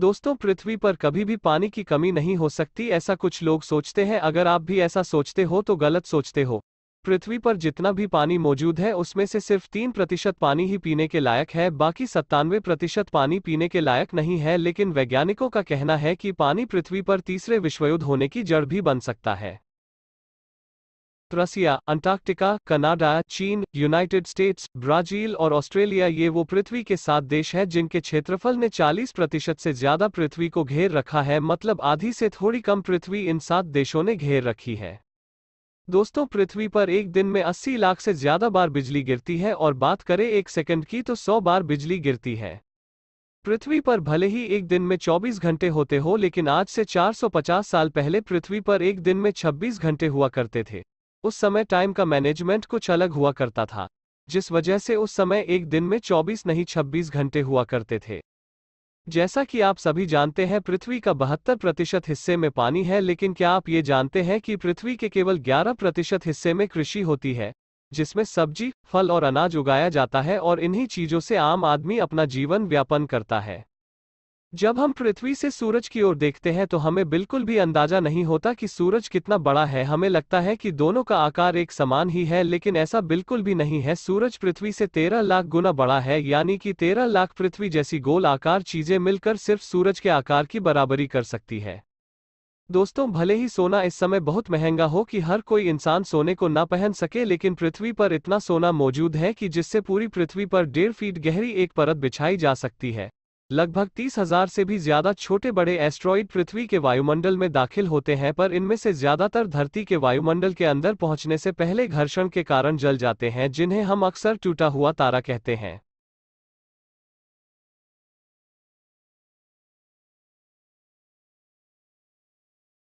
दोस्तों पृथ्वी पर कभी भी पानी की कमी नहीं हो सकती ऐसा कुछ लोग सोचते हैं अगर आप भी ऐसा सोचते हो तो गलत सोचते हो पृथ्वी पर जितना भी पानी मौजूद है उसमें से सिर्फ तीन प्रतिशत पानी ही पीने के लायक है बाकी सत्तानवे प्रतिशत पानी पीने के लायक नहीं है लेकिन वैज्ञानिकों का कहना है कि पानी पृथ्वी पर तीसरे विश्वयुद्ध होने की जड़ भी बन सकता है रसिया अंटार्कटिका कनाडा चीन यूनाइटेड स्टेट्स ब्राजील और ऑस्ट्रेलिया ये वो पृथ्वी के सात देश हैं जिनके क्षेत्रफल ने 40 प्रतिशत से ज्यादा पृथ्वी को घेर रखा है मतलब आधी से थोड़ी कम पृथ्वी इन सात देशों ने घेर रखी है दोस्तों पृथ्वी पर एक दिन में 80 लाख से ज्यादा बार बिजली गिरती है और बात करें एक सेकंड की तो सौ बार बिजली गिरती है पृथ्वी पर भले ही एक दिन में 24 घंटे होते हो लेकिन आज से 450 साल पहले पृथ्वी पर एक दिन में 26 घंटे हुआ करते थे उस समय टाइम का मैनेजमेंट कुछ अलग हुआ करता था जिस वजह से उस समय एक दिन में 24 नहीं 26 घंटे हुआ करते थे जैसा कि आप सभी जानते हैं पृथ्वी का बहत्तर प्रतिशत हिस्से में पानी है लेकिन क्या आप ये जानते हैं कि पृथ्वी के केवल 11 प्रतिशत हिस्से में कृषि होती है जिसमें सब्जी फल और अनाज उगाया जाता है और इन्हीं चीजों से आम आदमी अपना जीवन व्यापन करता है जब हम पृथ्वी से सूरज की ओर देखते हैं तो हमें बिल्कुल भी अंदाजा नहीं होता कि सूरज कितना बड़ा है हमें लगता है कि दोनों का आकार एक समान ही है लेकिन ऐसा बिल्कुल भी नहीं है सूरज पृथ्वी से तेरह लाख गुना बड़ा है यानी कि तेरह लाख पृथ्वी जैसी गोल आकार चीजें मिलकर सिर्फ सूरज के आकार की बराबरी कर सकती है दोस्तों भले ही सोना इस समय बहुत महंगा हो कि हर कोई इंसान सोने को न पहन सके लेकिन पृथ्वी पर इतना सोना मौजूद है कि जिससे पूरी पृथ्वी पर डेढ़ फीट गहरी एक परत बिछाई जा सकती है लगभग तीस हजार से भी ज्यादा छोटे बड़े एस्ट्रॉइड पृथ्वी के वायुमंडल में दाखिल होते हैं पर इनमें से ज्यादातर धरती के वायुमंडल के अंदर पहुंचने से पहले घर्षण के कारण जल जाते हैं जिन्हें हम अक्सर टूटा हुआ तारा कहते हैं